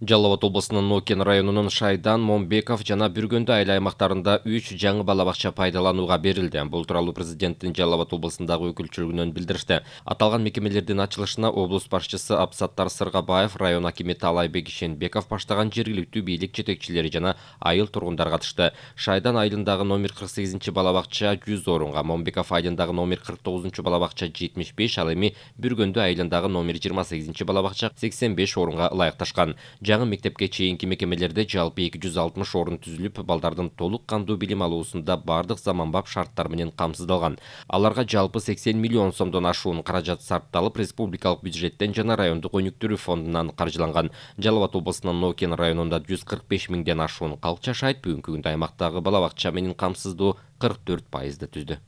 жалал облысының Нокен районының шайдан момбеков жана бүргөндө айыл аймақтарында 3 жаңы балабақша пайдалануға берілді. Бұл бул президенттің президенттин облысындағы абад облусундагы Аталған мекемелердің аталган мекемелердин ачылышына облус башчысы абсаттар Сырғабаев район акими таалайбек ишенбеков баштаган жергілікті бийлик жетекчилери жана айыл тургундары катышты шайдан айлындағы номер 48 сегизинчи бала бакча жүз орунга момбеков айылындагы номер 49 тогузунчу бала бакча жетимиш беш ал эми бүргөндө айылындагы номер 28 сегизинчи бала бакча сексен беш жаңы мектепке чейинки мекемелерде жалпы 260 орын түзүлүп балдардын толук кандуу билим алуусунда баардык заманбап шарттар менен камсыздалган аларга жалпы 80 миллион сомдон ашуун каражат сарпталып республикалык бюджеттен жана райондук өнүктүрүү фондунан каржыланган жалал абад облусунун нокен районунда 145 миңден ашуун калк жашайт бүгүнкү күндө аймактагы бала бакча менен камсыздоо 44 пайызды түздү